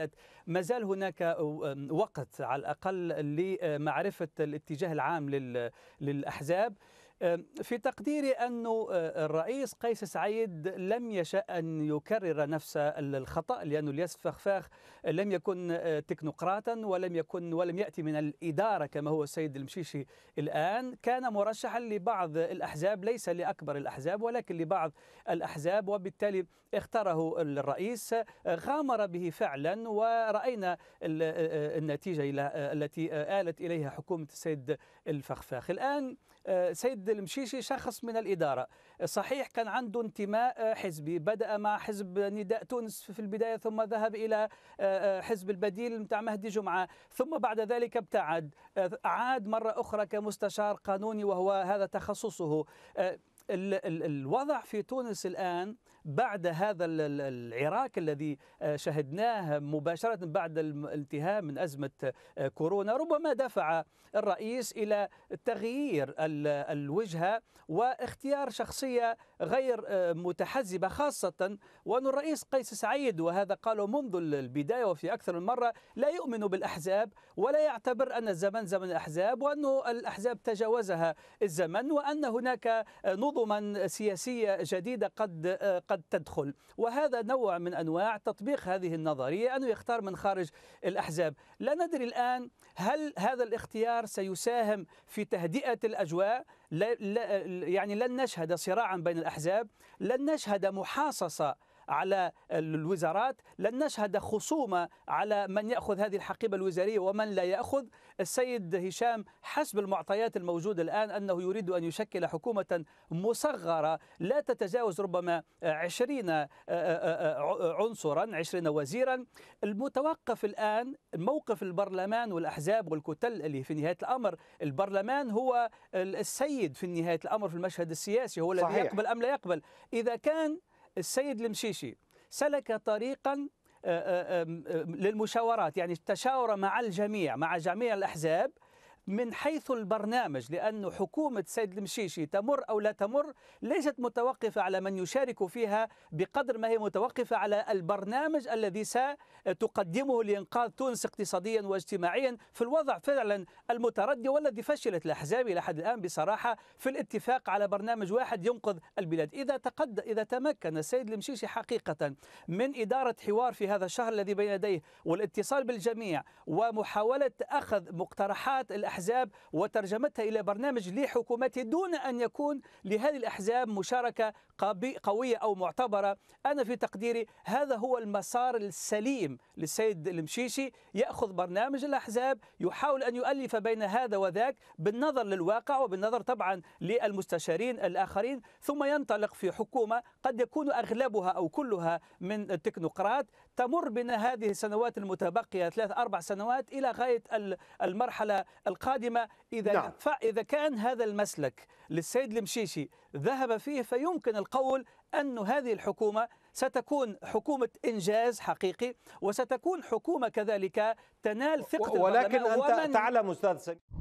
قالت ما زال هناك وقت على الأقل لمعرفة الاتجاه العام للأحزاب في تقديري أن آه، الرئيس قيس سعيد لم يشأ أن يكرر نفس الخطأ لأن الياس فخفاخ لم يكن آه، تكنوقراطا ولم يكن ولم يأتي من الإدارة كما هو السيد المشيشي الآن كان مرشحا لبعض الأحزاب ليس لأكبر الأحزاب ولكن لبعض الأحزاب وبالتالي اختاره الرئيس غامر به فعلا ورأينا آه، النتيجة التي آلت إليها حكومة السيد الفخفاخ الآن سيد سيد المشيشي شخص من الإدارة صحيح كان عنده انتماء آه، حزبي بدأ مع حزب نداء تونس في البداية ثم ذهب إلى آه، آه، حزب البديل متاع مهدي جمعة ثم بعد ذلك ابتعد عاد مرة أخرى كمستشار قانوني وهو هذا تخصصه ال الوضع في تونس الآن بعد هذا العراك الذي آه، شهدناه مباشرة بعد الانتهاء من أزمة آه، كورونا ربما دفع الرئيس إلى تغيير الوجهة واختيار شخصية غير آه، متحزبة خاصة وأن الرئيس قيس سعيد وهذا قاله منذ البداية وفي أكثر من مرة لا يؤمن بالأحزاب ولا يعتبر أن الزمن زمن الأحزاب وأن الأحزاب تجاوزها الزمن وأن هناك نظم نظما سياسيه جديده قد آه، قد تدخل وهذا نوع من انواع تطبيق هذه النظريه انه يختار من خارج الاحزاب لا ندري الان هل هذا الاختيار سيساهم في تهدئه الاجواء لا يعني لن نشهد صراعا بين الاحزاب لن نشهد محاصصه على الوزارات لن نشهد خصومة على من يأخذ هذه الحقيبة الوزارية ومن لا يأخذ السيد هشام حسب المعطيات الموجودة الآن أنه يريد أن يشكل حكومة مصغرة لا تتجاوز ربما 20 آه، آه، آه، عنصرا 20 وزيرا المتوقف الآن موقف البرلمان والأحزاب والكتل اللي في نهاية الأمر البرلمان هو السيد في نهاية الأمر في المشهد السياسي هو الذي يقبل أم لا يقبل إذا كان السيد المشيشي سلك طريقا آه، آه، للمشاورات يعني التشاور مع الجميع مع جميع الأحزاب من حيث البرنامج لأن حكومة سيد المشيشي تمر أو لا تمر ليست متوقفة على من يشارك فيها بقدر ما هي متوقفة على البرنامج الذي ستقدمه لإنقاذ تونس اقتصاديا واجتماعيا في الوضع فعلا المتردي والذي فشلت الأحزاب إلى حد الآن بصراحة في الاتفاق على برنامج واحد ينقذ البلاد إذا تقد إذا تمكن السيد المشيشي حقيقة من إدارة حوار في هذا الشهر الذي بين يديه والاتصال بالجميع ومحاولة أخذ مقترحات الأحزاب الأحزاب وترجمتها إلى برنامج لحكومته دون أن يكون لهذه الأحزاب مشاركة قوية أو معتبرة أنا في تقديري هذا هو المسار السليم للسيد المشيشي يأخذ برنامج الأحزاب يحاول أن يؤلف بين هذا وذاك بالنظر للواقع وبالنظر طبعا للمستشارين الآخرين ثم ينطلق في حكومة قد يكون أغلبها أو كلها من التكنوقراط تمر بنا هذه السنوات المتبقية ثلاث أربع سنوات إلى غاية المرحلة القادمة القادمة إذا نعم. فإذا كان هذا المسلك للسيد المشيشي ذهب فيه فيمكن القول أن هذه الحكومة ستكون حكومة إنجاز حقيقي وستكون حكومة كذلك تنال ثقة ولكن أنت تعلم أستاذ سمير